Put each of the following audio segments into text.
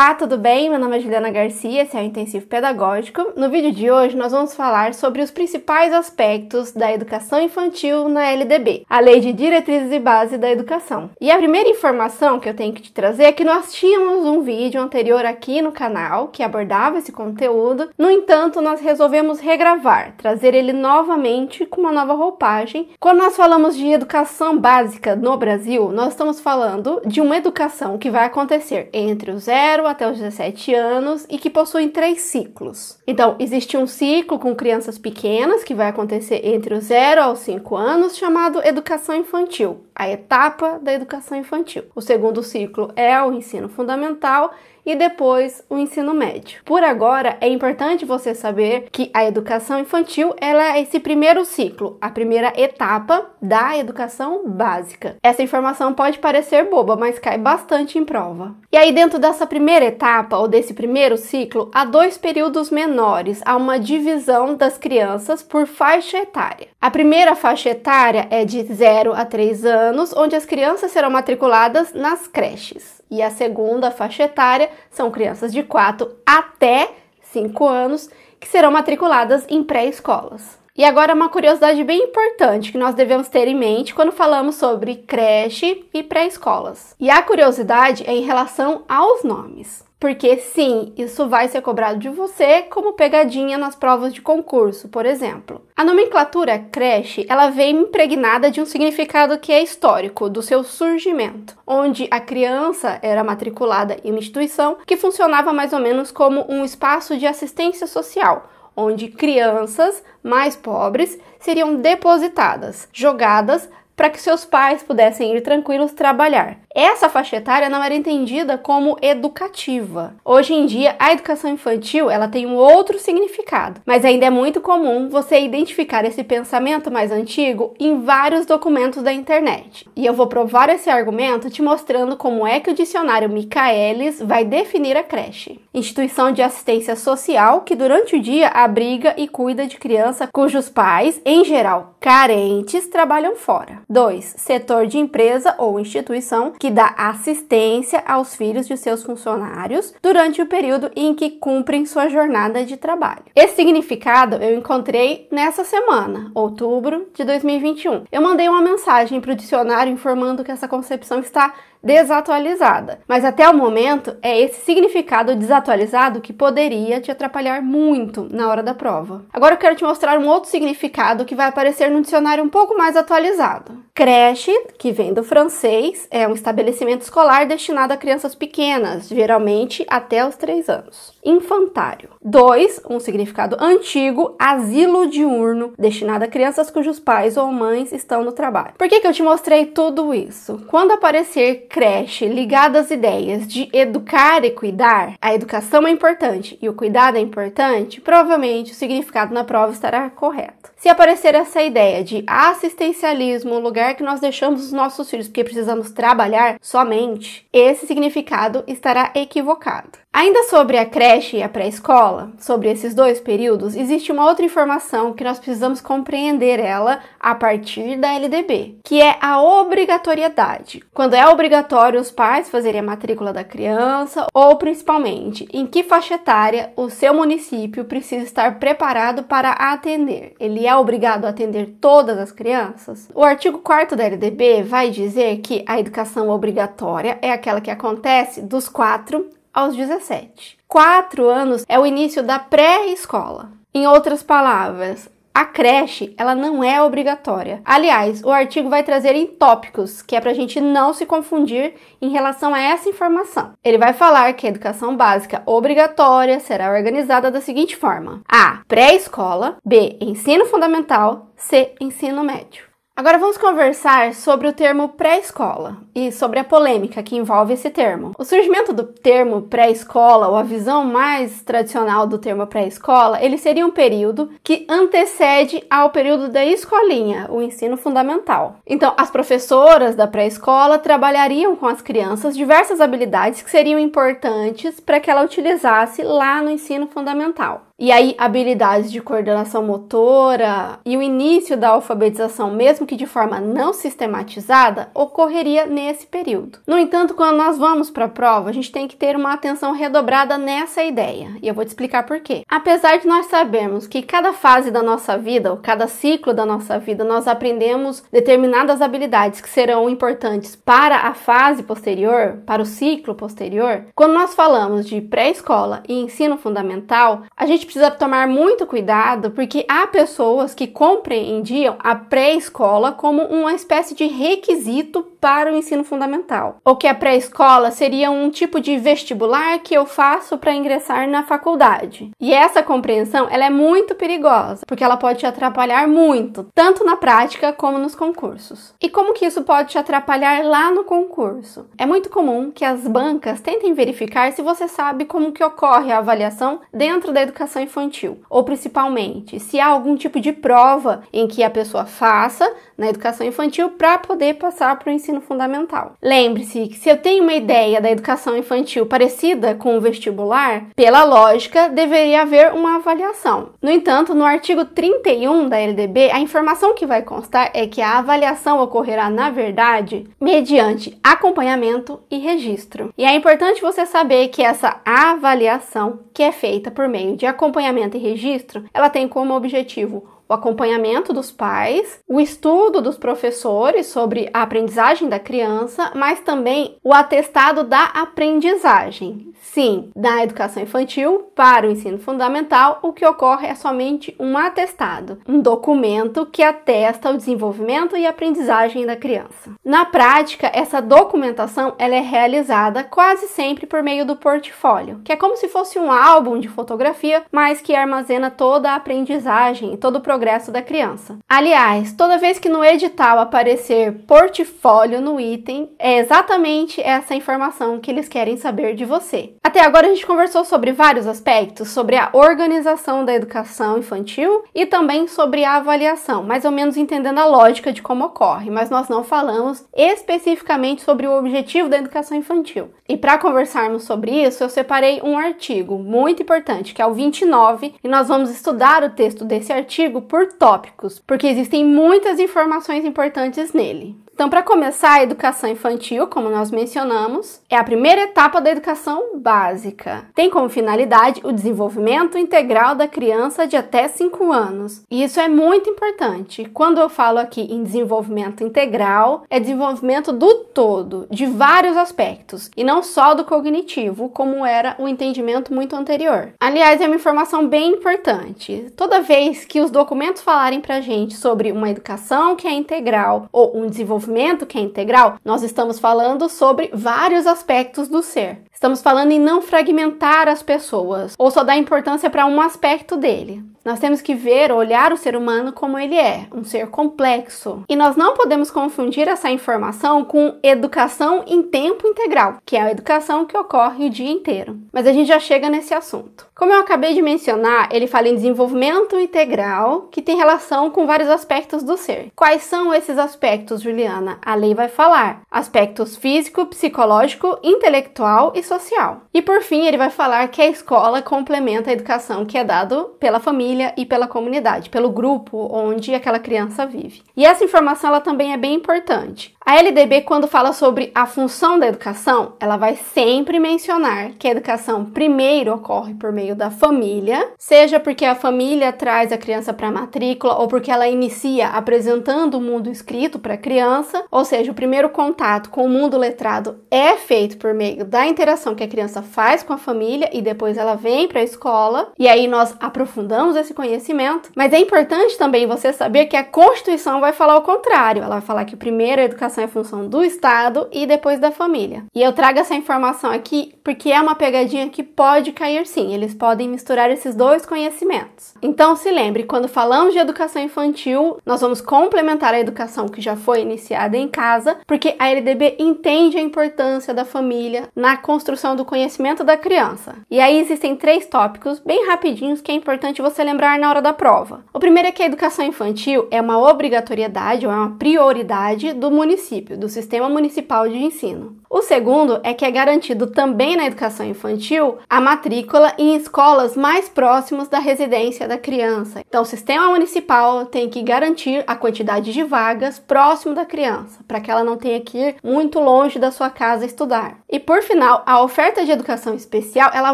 Olá, tudo bem? Meu nome é Juliana Garcia, esse é o Intensivo Pedagógico. No vídeo de hoje, nós vamos falar sobre os principais aspectos da educação infantil na LDB, a Lei de Diretrizes e Base da Educação. E a primeira informação que eu tenho que te trazer é que nós tínhamos um vídeo anterior aqui no canal que abordava esse conteúdo, no entanto, nós resolvemos regravar, trazer ele novamente com uma nova roupagem. Quando nós falamos de educação básica no Brasil, nós estamos falando de uma educação que vai acontecer entre zero até os 17 anos e que possuem três ciclos. Então, existe um ciclo com crianças pequenas que vai acontecer entre os 0 aos 5 anos, chamado educação infantil, a etapa da educação infantil. O segundo ciclo é o ensino fundamental e depois o ensino médio. Por agora, é importante você saber que a educação infantil ela é esse primeiro ciclo, a primeira etapa da educação básica. Essa informação pode parecer boba, mas cai bastante em prova. E aí, dentro dessa primeira etapa ou desse primeiro ciclo, há dois períodos menores, há uma divisão das crianças por faixa etária. A primeira faixa etária é de 0 a 3 anos, onde as crianças serão matriculadas nas creches e a segunda faixa etária são crianças de 4 até 5 anos que serão matriculadas em pré-escolas. E agora uma curiosidade bem importante que nós devemos ter em mente quando falamos sobre creche e pré-escolas. E a curiosidade é em relação aos nomes. Porque sim, isso vai ser cobrado de você como pegadinha nas provas de concurso, por exemplo. A nomenclatura creche, ela vem impregnada de um significado que é histórico do seu surgimento, onde a criança era matriculada em uma instituição que funcionava mais ou menos como um espaço de assistência social, onde crianças mais pobres seriam depositadas, jogadas para que seus pais pudessem ir tranquilos trabalhar. Essa faixa etária não era entendida como educativa. Hoje em dia, a educação infantil ela tem um outro significado, mas ainda é muito comum você identificar esse pensamento mais antigo em vários documentos da internet. E eu vou provar esse argumento te mostrando como é que o dicionário Michaelis vai definir a creche. Instituição de assistência social que durante o dia abriga e cuida de criança cujos pais, em geral carentes, trabalham fora. 2. Setor de empresa ou instituição que que dá assistência aos filhos de seus funcionários durante o período em que cumprem sua jornada de trabalho. Esse significado eu encontrei nessa semana, outubro de 2021. Eu mandei uma mensagem para o dicionário informando que essa concepção está desatualizada. Mas até o momento é esse significado desatualizado que poderia te atrapalhar muito na hora da prova. Agora eu quero te mostrar um outro significado que vai aparecer no dicionário um pouco mais atualizado. Creche, que vem do francês, é um estabelecimento escolar destinado a crianças pequenas, geralmente até os 3 anos. Infantário. 2. Um significado antigo, asilo diurno, destinado a crianças cujos pais ou mães estão no trabalho. Por que, que eu te mostrei tudo isso? Quando aparecer creche ligada às ideias de educar e cuidar, a educação é importante e o cuidado é importante, provavelmente o significado na prova estará correto se aparecer essa ideia de assistencialismo, o lugar que nós deixamos os nossos filhos porque precisamos trabalhar somente, esse significado estará equivocado. Ainda sobre a creche e a pré-escola, sobre esses dois períodos, existe uma outra informação que nós precisamos compreender ela a partir da LDB, que é a obrigatoriedade. Quando é obrigatório os pais fazerem a matrícula da criança ou principalmente em que faixa etária o seu município precisa estar preparado para atender. Ele é obrigado a atender todas as crianças? O artigo 4 da LDB vai dizer que a educação obrigatória é aquela que acontece dos 4 aos 17. 4 anos é o início da pré-escola. Em outras palavras, a creche, ela não é obrigatória. Aliás, o artigo vai trazer em tópicos, que é para a gente não se confundir em relação a essa informação. Ele vai falar que a educação básica obrigatória será organizada da seguinte forma: A. Pré-escola, B. Ensino fundamental, C. Ensino médio. Agora vamos conversar sobre o termo pré-escola e sobre a polêmica que envolve esse termo. O surgimento do termo pré-escola, ou a visão mais tradicional do termo pré-escola, ele seria um período que antecede ao período da escolinha, o ensino fundamental. Então, as professoras da pré-escola trabalhariam com as crianças diversas habilidades que seriam importantes para que ela utilizasse lá no ensino fundamental. E aí, habilidades de coordenação motora e o início da alfabetização, mesmo que de forma não sistematizada, ocorreria nesse período. No entanto, quando nós vamos para a prova, a gente tem que ter uma atenção redobrada nessa ideia, e eu vou te explicar por quê. Apesar de nós sabermos que cada fase da nossa vida, ou cada ciclo da nossa vida, nós aprendemos determinadas habilidades que serão importantes para a fase posterior, para o ciclo posterior, quando nós falamos de pré-escola e ensino fundamental, a gente precisa tomar muito cuidado porque há pessoas que compreendiam a pré-escola como uma espécie de requisito para o ensino fundamental. Ou que a pré-escola seria um tipo de vestibular que eu faço para ingressar na faculdade. E essa compreensão, ela é muito perigosa, porque ela pode te atrapalhar muito, tanto na prática como nos concursos. E como que isso pode te atrapalhar lá no concurso? É muito comum que as bancas tentem verificar se você sabe como que ocorre a avaliação dentro da educação infantil, ou principalmente, se há algum tipo de prova em que a pessoa faça na educação infantil para poder passar para o ensino ensino fundamental. Lembre-se que se eu tenho uma ideia da educação infantil parecida com o vestibular, pela lógica, deveria haver uma avaliação. No entanto, no artigo 31 da LDB, a informação que vai constar é que a avaliação ocorrerá, na verdade, mediante acompanhamento e registro. E é importante você saber que essa avaliação, que é feita por meio de acompanhamento e registro, ela tem como objetivo o acompanhamento dos pais, o estudo dos professores sobre a aprendizagem da criança, mas também o atestado da aprendizagem. Sim, da educação infantil para o ensino fundamental, o que ocorre é somente um atestado, um documento que atesta o desenvolvimento e aprendizagem da criança. Na prática, essa documentação ela é realizada quase sempre por meio do portfólio, que é como se fosse um álbum de fotografia, mas que armazena toda a aprendizagem, todo o progresso da criança. Aliás, toda vez que no edital aparecer portfólio no item, é exatamente essa informação que eles querem saber de você. Até agora a gente conversou sobre vários aspectos, sobre a organização da educação infantil e também sobre a avaliação, mais ou menos entendendo a lógica de como ocorre, mas nós não falamos especificamente sobre o objetivo da educação infantil. E para conversarmos sobre isso, eu separei um artigo muito importante, que é o 29, e nós vamos estudar o texto desse artigo por tópicos, porque existem muitas informações importantes nele. Então, para começar, a educação infantil, como nós mencionamos, é a primeira etapa da educação básica. Tem como finalidade o desenvolvimento integral da criança de até 5 anos. E isso é muito importante. Quando eu falo aqui em desenvolvimento integral, é desenvolvimento do todo, de vários aspectos, e não só do cognitivo, como era o entendimento muito anterior. Aliás, é uma informação bem importante. Toda vez que os documentos falarem para gente sobre uma educação que é integral ou um desenvolvimento movimento que é integral, nós estamos falando sobre vários aspectos do ser. Estamos falando em não fragmentar as pessoas ou só dar importância para um aspecto dele. Nós temos que ver, olhar o ser humano como ele é, um ser complexo. E nós não podemos confundir essa informação com educação em tempo integral, que é a educação que ocorre o dia inteiro. Mas a gente já chega nesse assunto. Como eu acabei de mencionar, ele fala em desenvolvimento integral que tem relação com vários aspectos do ser. Quais são esses aspectos, Juliana? A lei vai falar: aspectos físico, psicológico, intelectual e social. E por fim, ele vai falar que a escola complementa a educação que é dado pela família e pela comunidade, pelo grupo onde aquela criança vive. E essa informação ela também é bem importante. A LDB, quando fala sobre a função da educação, ela vai sempre mencionar que a educação primeiro ocorre por meio da família, seja porque a família traz a criança para a matrícula ou porque ela inicia apresentando o mundo escrito para a criança, ou seja, o primeiro contato com o mundo letrado é feito por meio da interação que a criança faz com a família e depois ela vem para a escola e aí nós aprofundamos esse conhecimento. Mas é importante também você saber que a Constituição vai falar o contrário, ela vai falar que o primeiro a educação educação é função do Estado e depois da família. E eu trago essa informação aqui porque é uma pegadinha que pode cair sim, eles podem misturar esses dois conhecimentos. Então se lembre, quando falamos de educação infantil, nós vamos complementar a educação que já foi iniciada em casa, porque a LDB entende a importância da família na construção do conhecimento da criança. E aí existem três tópicos bem rapidinhos que é importante você lembrar na hora da prova. O primeiro é que a educação infantil é uma obrigatoriedade ou é uma prioridade do município município, do Sistema Municipal de Ensino. O segundo é que é garantido também na educação infantil a matrícula em escolas mais próximas da residência da criança. Então, o sistema municipal tem que garantir a quantidade de vagas próximo da criança, para que ela não tenha que ir muito longe da sua casa estudar. E por final, a oferta de educação especial, ela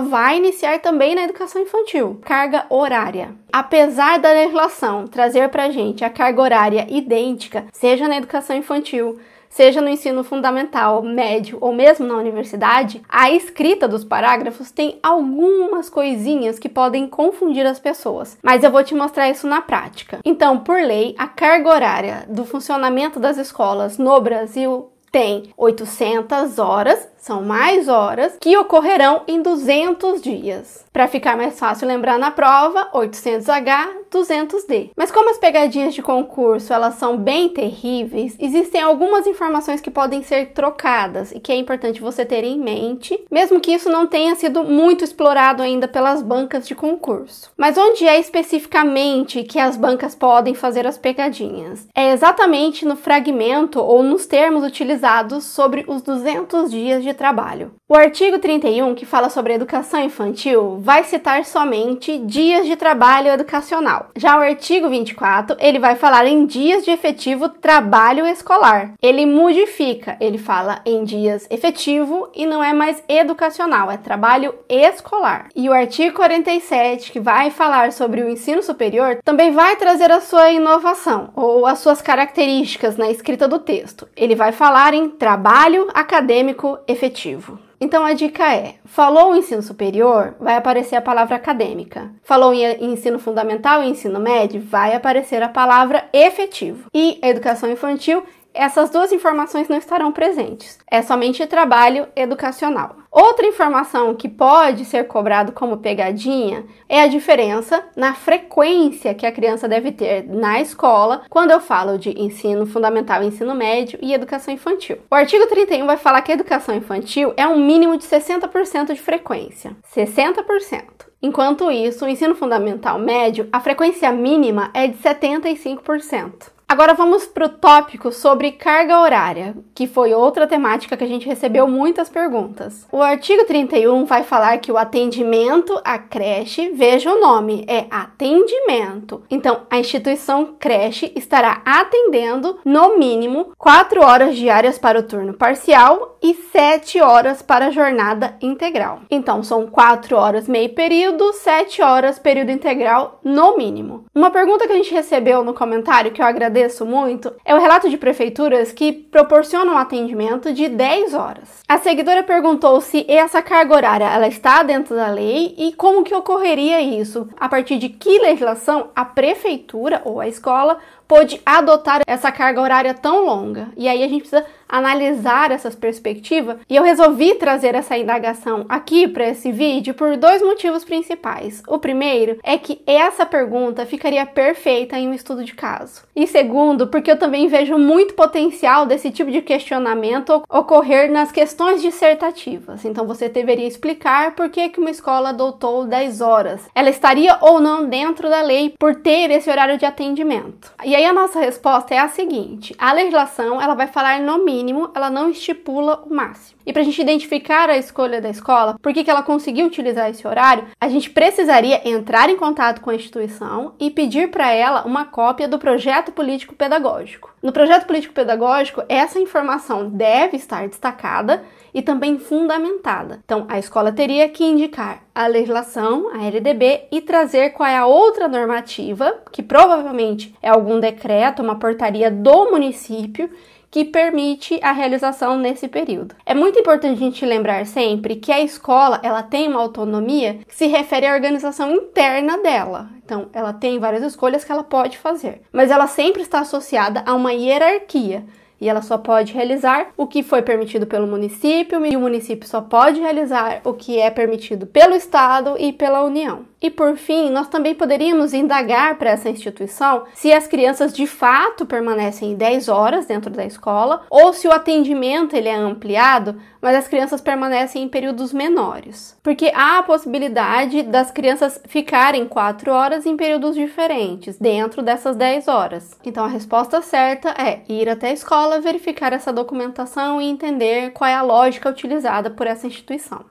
vai iniciar também na educação infantil. Carga horária. Apesar da legislação trazer para gente a carga horária idêntica, seja na educação infantil, seja no ensino fundamental, médio ou mesmo na universidade, a escrita dos parágrafos tem algumas coisinhas que podem confundir as pessoas, mas eu vou te mostrar isso na prática. Então, por lei, a carga horária do funcionamento das escolas no Brasil tem 800 horas são mais horas que ocorrerão em 200 dias. Para ficar mais fácil lembrar na prova, 800H, 200D. Mas como as pegadinhas de concurso elas são bem terríveis, existem algumas informações que podem ser trocadas e que é importante você ter em mente, mesmo que isso não tenha sido muito explorado ainda pelas bancas de concurso. Mas onde é especificamente que as bancas podem fazer as pegadinhas? É exatamente no fragmento ou nos termos utilizados sobre os 200 dias de trabalho. O artigo 31, que fala sobre educação infantil, vai citar somente dias de trabalho educacional. Já o artigo 24, ele vai falar em dias de efetivo trabalho escolar. Ele modifica, ele fala em dias efetivo e não é mais educacional, é trabalho escolar. E o artigo 47, que vai falar sobre o ensino superior, também vai trazer a sua inovação ou as suas características na escrita do texto. Ele vai falar em trabalho acadêmico efetivo efetivo. Então a dica é: falou em ensino superior, vai aparecer a palavra acadêmica. Falou em ensino fundamental e ensino médio, vai aparecer a palavra efetivo. E educação infantil essas duas informações não estarão presentes. É somente trabalho educacional. Outra informação que pode ser cobrado como pegadinha é a diferença na frequência que a criança deve ter na escola quando eu falo de ensino fundamental, ensino médio e educação infantil. O artigo 31 vai falar que a educação infantil é um mínimo de 60% de frequência. 60%. Enquanto isso, o ensino fundamental médio, a frequência mínima é de 75%. Agora vamos para o tópico sobre carga horária, que foi outra temática que a gente recebeu muitas perguntas. O artigo 31 vai falar que o atendimento à creche, veja o nome, é atendimento. Então, a instituição creche estará atendendo no mínimo 4 horas diárias para o turno parcial e 7 horas para a jornada integral. Então, são 4 horas meio período, 7 horas período integral no mínimo. Uma pergunta que a gente recebeu no comentário que eu agradeço agradeço muito é o relato de prefeituras que proporcionam atendimento de 10 horas. A seguidora perguntou se essa carga horária ela está dentro da lei e como que ocorreria isso, a partir de que legislação a prefeitura ou a escola pôde adotar essa carga horária tão longa? E aí a gente precisa analisar essas perspectivas. E eu resolvi trazer essa indagação aqui para esse vídeo por dois motivos principais. O primeiro é que essa pergunta ficaria perfeita em um estudo de caso. E segundo, porque eu também vejo muito potencial desse tipo de questionamento ocorrer nas questões dissertativas. Então você deveria explicar por que, que uma escola adotou 10 horas. Ela estaria ou não dentro da lei por ter esse horário de atendimento. E e aí a nossa resposta é a seguinte: a legislação ela vai falar no mínimo, ela não estipula o máximo. E para a gente identificar a escolha da escola, por que, que ela conseguiu utilizar esse horário, a gente precisaria entrar em contato com a instituição e pedir para ela uma cópia do projeto político pedagógico. No projeto político-pedagógico, essa informação deve estar destacada e também fundamentada. Então, a escola teria que indicar a legislação, a LDB, e trazer qual é a outra normativa, que provavelmente é algum decreto, uma portaria do município, que permite a realização nesse período. É muito importante a gente lembrar sempre que a escola ela tem uma autonomia que se refere à organização interna dela. Então, ela tem várias escolhas que ela pode fazer, mas ela sempre está associada a uma hierarquia e ela só pode realizar o que foi permitido pelo município, e o município só pode realizar o que é permitido pelo Estado e pela União. E por fim, nós também poderíamos indagar para essa instituição se as crianças de fato permanecem 10 horas dentro da escola ou se o atendimento ele é ampliado, mas as crianças permanecem em períodos menores. Porque há a possibilidade das crianças ficarem 4 horas em períodos diferentes dentro dessas 10 horas. Então a resposta certa é ir até a escola verificar essa documentação e entender qual é a lógica utilizada por essa instituição.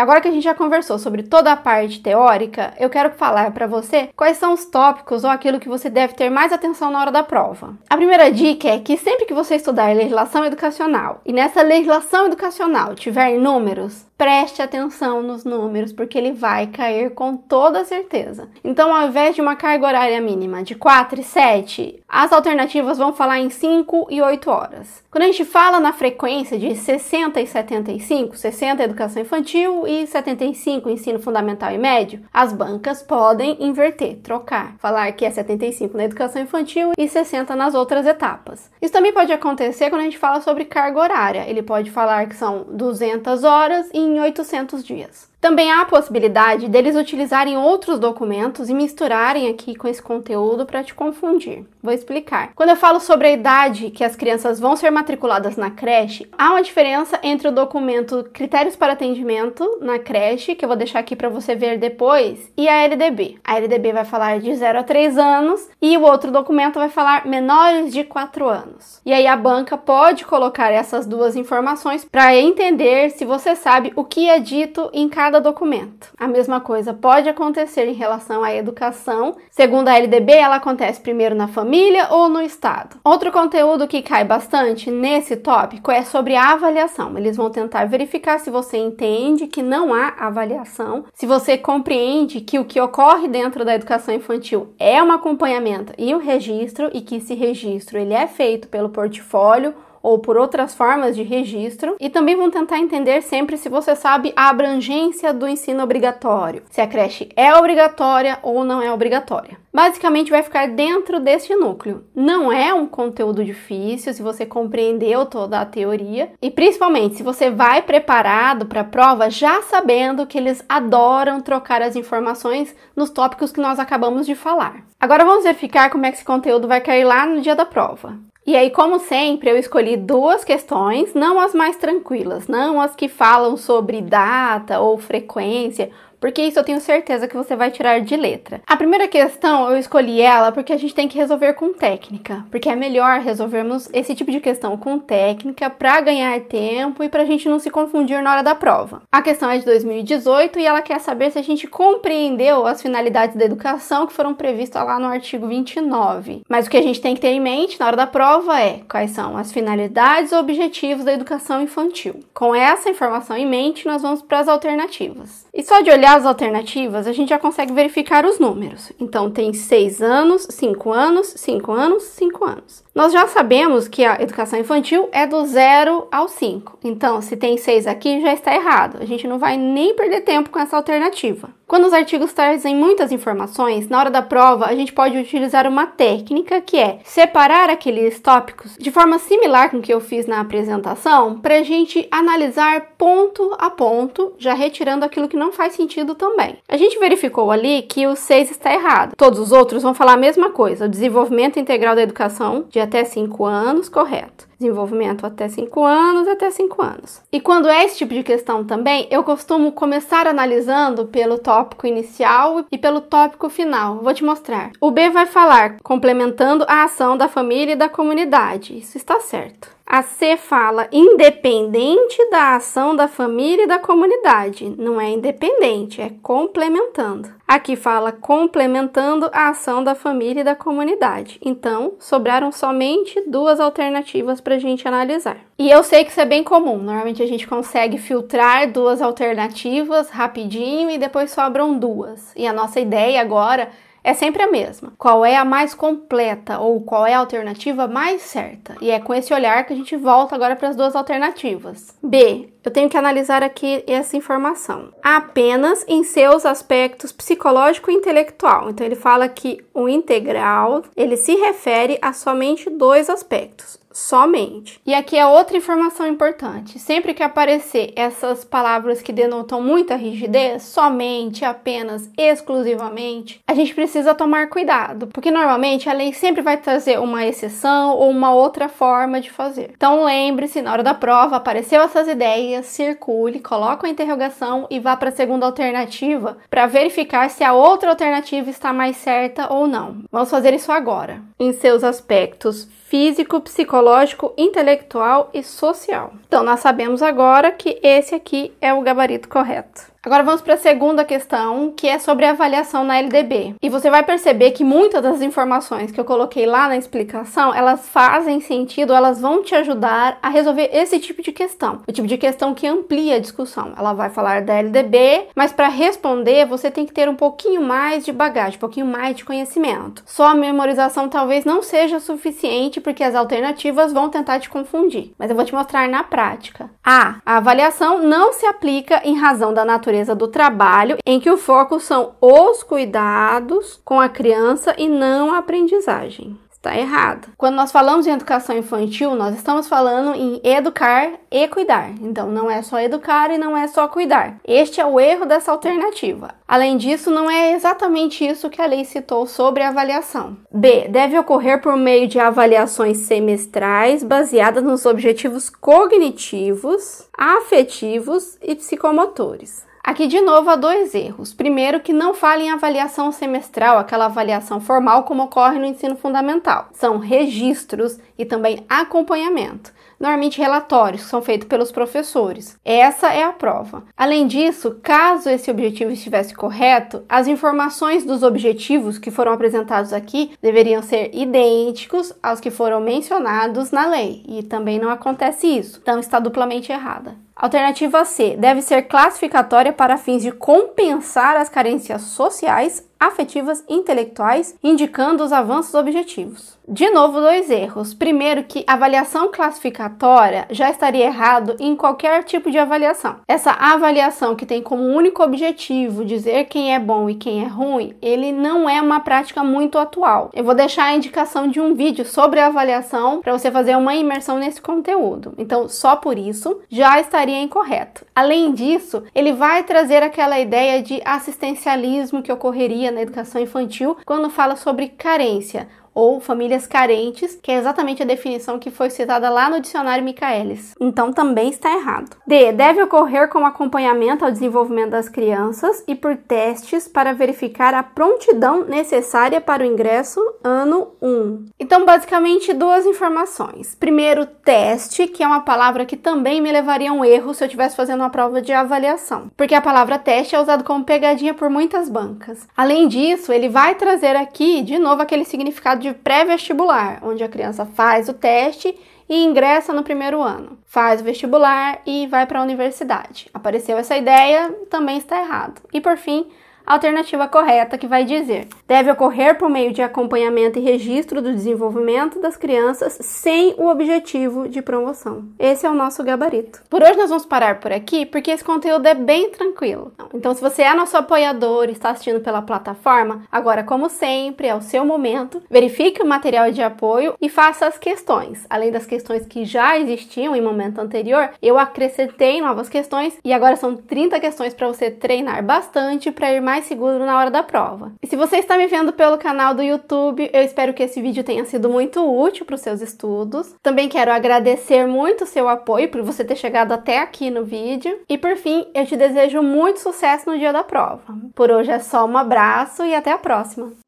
Agora que a gente já conversou sobre toda a parte teórica, eu quero falar para você quais são os tópicos ou aquilo que você deve ter mais atenção na hora da prova. A primeira dica é que sempre que você estudar legislação educacional e nessa legislação educacional tiver números, preste atenção nos números porque ele vai cair com toda certeza. Então, ao invés de uma carga horária mínima de 4 e 7, as alternativas vão falar em 5 e 8 horas. Quando a gente fala na frequência de 60 e 75, 60 é educação infantil e 75 ensino fundamental e médio, as bancas podem inverter, trocar, falar que é 75 na educação infantil e 60 nas outras etapas. Isso também pode acontecer quando a gente fala sobre carga horária. Ele pode falar que são 200 horas em 800 dias. Também há a possibilidade deles utilizarem outros documentos e misturarem aqui com esse conteúdo para te confundir. Vou explicar. Quando eu falo sobre a idade que as crianças vão ser matriculadas na creche, há uma diferença entre o documento Critérios para Atendimento na creche, que eu vou deixar aqui para você ver depois, e a LDB. A LDB vai falar de 0 a 3 anos e o outro documento vai falar menores de 4 anos. E aí a banca pode colocar essas duas informações para entender se você sabe o que é dito em cada cada documento. A mesma coisa pode acontecer em relação à educação. Segundo a LDB, ela acontece primeiro na família ou no Estado. Outro conteúdo que cai bastante nesse tópico é sobre a avaliação. Eles vão tentar verificar se você entende que não há avaliação, se você compreende que o que ocorre dentro da educação infantil é um acompanhamento e um registro, e que esse registro ele é feito pelo portfólio ou por outras formas de registro, e também vão tentar entender sempre se você sabe a abrangência do ensino obrigatório, se a creche é obrigatória ou não é obrigatória. Basicamente, vai ficar dentro deste núcleo. Não é um conteúdo difícil se você compreendeu toda a teoria e principalmente se você vai preparado para a prova já sabendo que eles adoram trocar as informações nos tópicos que nós acabamos de falar. Agora vamos verificar como é que esse conteúdo vai cair lá no dia da prova. E aí, como sempre, eu escolhi duas questões, não as mais tranquilas, não as que falam sobre data ou frequência porque isso eu tenho certeza que você vai tirar de letra. A primeira questão eu escolhi ela porque a gente tem que resolver com técnica, porque é melhor resolvermos esse tipo de questão com técnica para ganhar tempo e para a gente não se confundir na hora da prova. A questão é de 2018 e ela quer saber se a gente compreendeu as finalidades da educação que foram previstas lá no artigo 29. Mas o que a gente tem que ter em mente na hora da prova é quais são as finalidades ou objetivos da educação infantil. Com essa informação em mente, nós vamos para as alternativas. E só de olhar das alternativas, a gente já consegue verificar os números. Então, tem 6 anos, 5 anos, 5 anos, 5 anos. Nós já sabemos que a educação infantil é do 0 ao 5. Então, se tem 6 aqui, já está errado. A gente não vai nem perder tempo com essa alternativa. Quando os artigos trazem muitas informações, na hora da prova a gente pode utilizar uma técnica que é separar aqueles tópicos de forma similar com o que eu fiz na apresentação, para a gente analisar ponto a ponto, já retirando aquilo que não faz sentido também. A gente verificou ali que o 6 está errado. Todos os outros vão falar a mesma coisa, o desenvolvimento integral da educação de até 5 anos, correto desenvolvimento até 5 anos, até 5 anos. E quando é esse tipo de questão também, eu costumo começar analisando pelo tópico inicial e pelo tópico final. Vou te mostrar. O B vai falar complementando a ação da família e da comunidade. Isso está certo. A C fala independente da ação da família e da comunidade. Não é independente, é complementando. Aqui fala complementando a ação da família e da comunidade. Então, sobraram somente duas alternativas para a gente analisar. E eu sei que isso é bem comum. Normalmente a gente consegue filtrar duas alternativas rapidinho e depois sobram duas. E a nossa ideia agora é sempre a mesma. Qual é a mais completa ou qual é a alternativa mais certa? E é com esse olhar que a gente volta agora para as duas alternativas. B. Eu tenho que analisar aqui essa informação apenas em seus aspectos psicológico e intelectual. Então ele fala que o integral, ele se refere a somente dois aspectos, somente. E aqui é outra informação importante. Sempre que aparecer essas palavras que denotam muita rigidez, somente, apenas, exclusivamente, a gente precisa tomar cuidado, porque normalmente a lei sempre vai trazer uma exceção ou uma outra forma de fazer. Então lembre-se, na hora da prova, apareceu essas ideias, circule, coloque a interrogação e vá para a segunda alternativa para verificar se a outra alternativa está mais certa ou não. Vamos fazer isso agora. Em seus aspectos físico, psicológico, intelectual e social. Então, nós sabemos agora que esse aqui é o gabarito correto. Agora vamos para a segunda questão, que é sobre avaliação na LDB. E você vai perceber que muitas das informações que eu coloquei lá na explicação, elas fazem sentido, elas vão te ajudar a resolver esse tipo de questão. O tipo de questão que amplia a discussão. Ela vai falar da LDB, mas para responder, você tem que ter um pouquinho mais de bagagem, um pouquinho mais de conhecimento. Só a memorização talvez não seja suficiente, porque as alternativas vão tentar te confundir. Mas eu vou te mostrar na prática. A. A avaliação não se aplica em razão da natureza natureza do trabalho, em que o foco são os cuidados com a criança e não a aprendizagem. Está errado. Quando nós falamos em educação infantil, nós estamos falando em educar e cuidar. Então, não é só educar e não é só cuidar. Este é o erro dessa alternativa. Além disso, não é exatamente isso que a lei citou sobre avaliação. B. Deve ocorrer por meio de avaliações semestrais baseadas nos objetivos cognitivos, afetivos e psicomotores. Aqui de novo há dois erros. Primeiro, que não fala em avaliação semestral, aquela avaliação formal como ocorre no ensino fundamental. São registros e também acompanhamento, normalmente relatórios que são feitos pelos professores. Essa é a prova. Além disso, caso esse objetivo estivesse correto, as informações dos objetivos que foram apresentados aqui deveriam ser idênticos aos que foram mencionados na lei, e também não acontece isso. Então está duplamente errada. Alternativa C deve ser classificatória para fins de compensar as carências sociais afetivas intelectuais, indicando os avanços objetivos. De novo, dois erros. Primeiro, que avaliação classificatória já estaria errado em qualquer tipo de avaliação. Essa avaliação que tem como único objetivo dizer quem é bom e quem é ruim, ele não é uma prática muito atual. Eu vou deixar a indicação de um vídeo sobre avaliação para você fazer uma imersão nesse conteúdo. Então, só por isso já estaria incorreto. Além disso, ele vai trazer aquela ideia de assistencialismo que ocorreria na educação infantil quando fala sobre carência ou famílias carentes, que é exatamente a definição que foi citada lá no dicionário Michaelis. Então também está errado. D. Deve ocorrer como acompanhamento ao desenvolvimento das crianças e por testes para verificar a prontidão necessária para o ingresso ano 1. Então, basicamente, duas informações. Primeiro, teste, que é uma palavra que também me levaria a um erro se eu estivesse fazendo uma prova de avaliação, porque a palavra teste é usado como pegadinha por muitas bancas. Além disso, ele vai trazer aqui de novo aquele significado de pré-vestibular, onde a criança faz o teste e ingressa no primeiro ano, faz o vestibular e vai para a universidade. Apareceu essa ideia, também está errado. E por fim, alternativa correta que vai dizer: deve ocorrer por meio de acompanhamento e registro do desenvolvimento das crianças sem o objetivo de promoção. Esse é o nosso gabarito. Por hoje nós vamos parar por aqui porque esse conteúdo é bem tranquilo. Então, se você é nosso apoiador, e está assistindo pela plataforma, agora como sempre é o seu momento. Verifique o material de apoio e faça as questões. Além das questões que já existiam em momento anterior, eu acrescentei novas questões e agora são 30 questões para você treinar bastante para ir mais mais seguro na hora da prova. E se você está me vendo pelo canal do YouTube, eu espero que esse vídeo tenha sido muito útil para os seus estudos. Também quero agradecer muito o seu apoio por você ter chegado até aqui no vídeo. E por fim, eu te desejo muito sucesso no dia da prova. Por hoje é só um abraço e até a próxima!